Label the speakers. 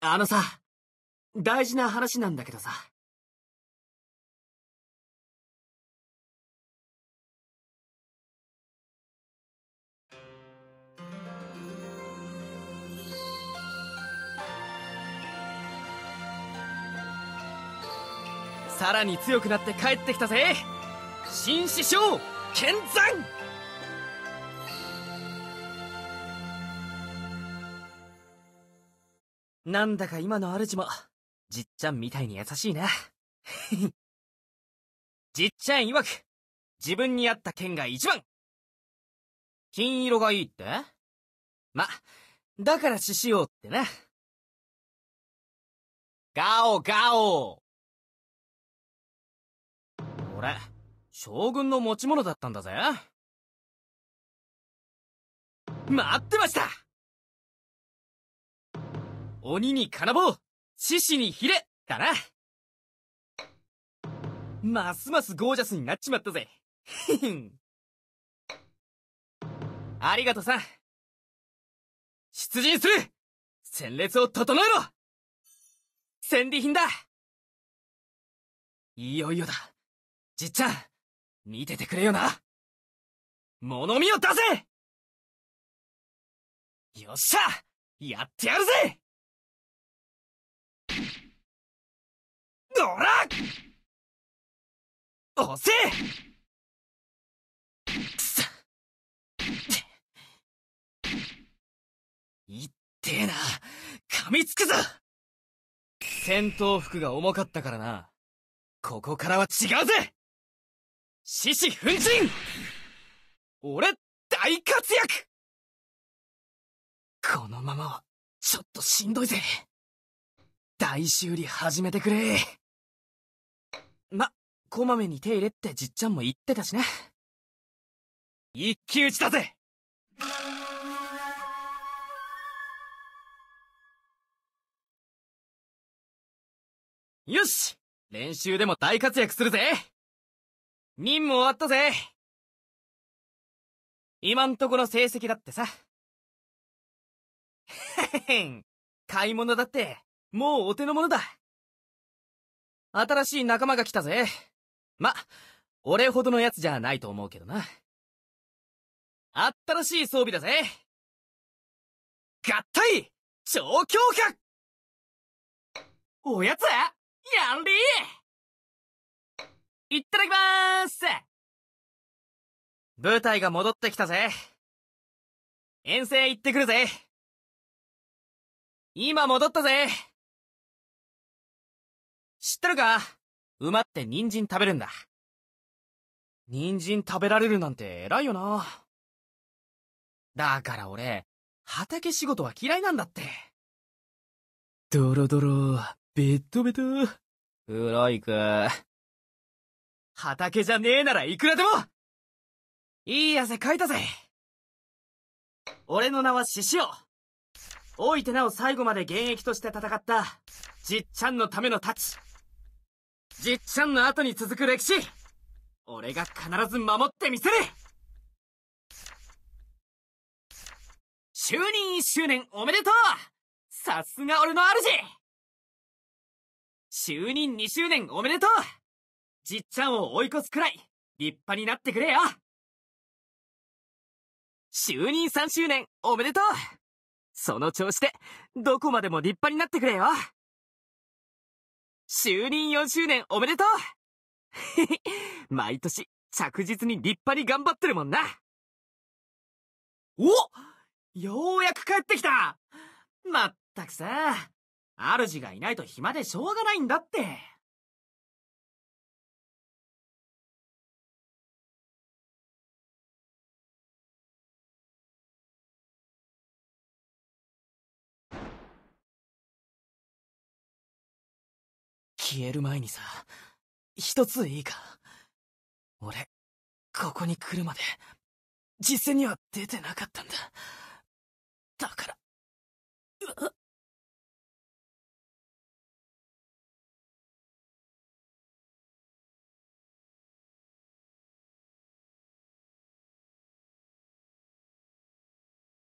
Speaker 1: あのさ、大事な話なんだけどさ。さらに強くなって帰ってきたぜ新師匠健山なんだか今の主も、じっちゃんみたいに優しいな。じっちゃん曰く、自分に合った剣が一番金色がいいってま、だから獅子王ってな。ガオガオ俺、将軍の持ち物だったんだぜ。待ってました鬼に金棒、獅子にヒレ、だな。ますますゴージャスになっちまったぜ。ありがとうさ。ん出陣する戦列を整えろ戦利品だいよいよだ。じっちゃん、見ててくれよな。物見を出せよっしゃやってやるぜこら押せくそいってえな噛みつくぞ戦闘服が重かったからなここからは違うぜ獅子奮陣俺大活躍このままはちょっとしんどいぜ大修理始めてくれま、こまめに手入れってじっちゃんも言ってたしな。一騎打ちだぜよし練習でも大活躍するぜ任務終わったぜ今んとこの成績だってさ。へへへん買い物だって、もうお手の物だ新しい仲間が来たぜ。ま、俺ほどのやつじゃないと思うけどな。新しい装備だぜ合体超強化おやつやんりいただきまーす舞台が戻ってきたぜ。遠征行ってくるぜ。今戻ったぜ。知ってるか馬って人参食べるんだ。人参食べられるなんて偉いよな。だから俺、畑仕事は嫌いなんだって。ドロドロ、ベッドベト。黒いか。畑じゃねえならいくらでもいい汗かいたぜ俺の名は獅子王老いてなお最後まで現役として戦ったじっちゃんのための太刀じっちゃんの後に続く歴史俺が必ず守ってみせる就任1周年おめでとうさすが俺の主就任2周年おめでとうじっちゃんを追い越すくらい立派になってくれよ就任3周年おめでとうその調子でどこまでも立派になってくれよ就任4周年おめでとう 毎年着実に立派に頑張ってるもんな。おようやく帰ってきたまったくさ、主がいないと暇でしょうがないんだって。消える前にさ、一ついいか。俺、ここに来るまで、実践には出てなかったんだ。だから、うっ。